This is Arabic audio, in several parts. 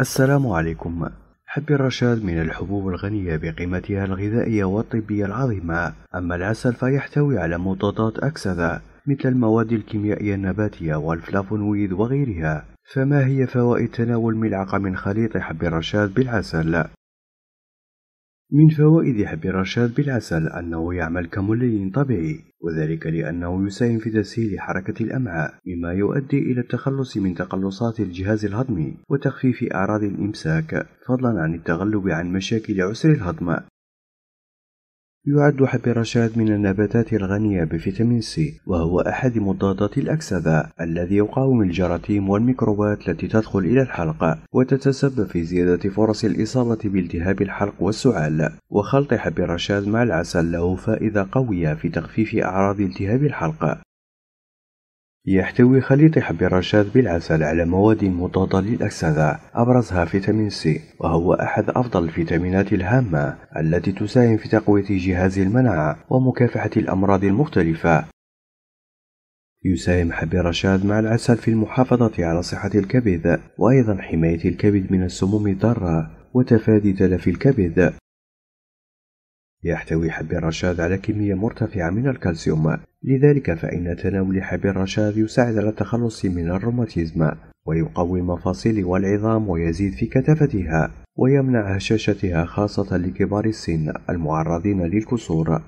السلام عليكم حب الرشاد من الحبوب الغنية بقيمتها الغذائية والطبية العظيمة أما العسل فيحتوي على مضادات أكسدة مثل المواد الكيميائية النباتية والفلافونويد وغيرها فما هي فوائد تناول ملعقة من خليط حب الرشاد بالعسل؟ من فوائد حب الرشاد بالعسل أنه يعمل كملين طبيعي وذلك لأنه يساهم في تسهيل حركة الأمعاء مما يؤدي إلى التخلص من تقلصات الجهاز الهضمي وتخفيف أعراض الإمساك فضلا عن التغلب عن مشاكل عسر الهضم يعد حب الرشاد من النباتات الغنية بفيتامين سي وهو أحد مضادات الأكسدة الذي يقاوم الجراثيم والميكروبات التي تدخل إلى الحلق وتتسبب في زيادة فرص الإصابة بالتهاب الحلق والسعال وخلط حب الرشاد مع العسل له فائدة قوية في تخفيف أعراض التهاب الحلق يحتوي خليط حب الرشاد بالعسل على مواد مضادة للأكسدة أبرزها فيتامين سي وهو أحد أفضل الفيتامينات الهامة التي تساهم في تقوية جهاز المناعة ومكافحة الأمراض المختلفة يساهم حب الرشاد مع العسل في المحافظة على صحة الكبد وأيضا حماية الكبد من السموم الضارة وتفادي تلف الكبد يحتوي حب الرشاد على كمية مرتفعة من الكالسيوم لذلك فإن تناول حب الرشاد يساعد على التخلص من الروماتيزم ويقوي المفاصل والعظام ويزيد في كثافتها ويمنع هشاشتها خاصة لكبار السن المعرضين للكسور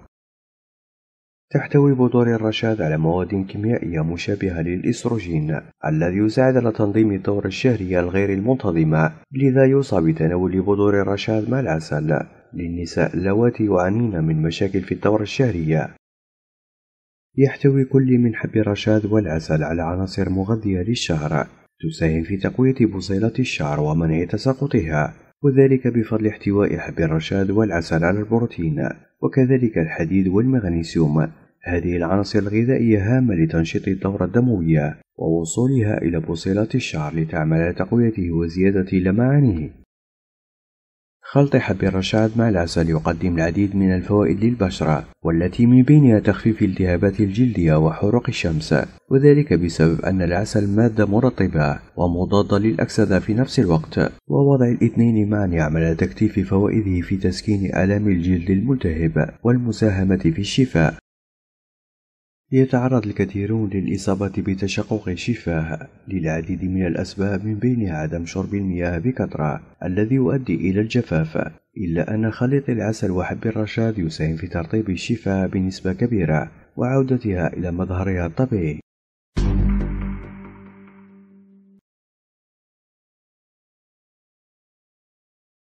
تحتوي بذور الرشاد على مواد كيميائية مشابهة للإستروجين الذي يساعد على تنظيم الدورة الشهرية الغير المنتظمة لذا يوصى بتناول بذور الرشاد مع العسل للنساء اللواتي يعانين من مشاكل في الدورة الشهرية يحتوي كل من حب الرشاد والعسل على عناصر مغذية للشعر تساهم في تقوية بصيلة الشعر ومنع تساقطها وذلك بفضل احتواء حب الرشاد والعسل على البروتين وكذلك الحديد والمغنيسيوم هذه العناصر الغذائية هامة لتنشيط الدورة الدموية ووصولها إلى بصيلة الشعر لتعمل على تقويته وزيادة لمعانه خلط حب الرشاد مع العسل يقدم العديد من الفوائد للبشرة والتي من بينها تخفيف التهابات الجلدية وحروق الشمس وذلك بسبب أن العسل مادة مرطبة ومضادة للأكسدة في نفس الوقت ووضع الاثنين معا يعمل على تكثيف فوائده في تسكين آلام الجلد الملتهب والمساهمة في الشفاء يتعرض الكثيرون للإصابة بتشقق الشفاه للعديد من الأسباب من بينها عدم شرب المياه بكثرة الذي يؤدي إلى الجفاف إلا أن خليط العسل وحب الرشاد يساهم في ترطيب الشفاه بنسبة كبيرة وعودتها إلى مظهرها الطبيعي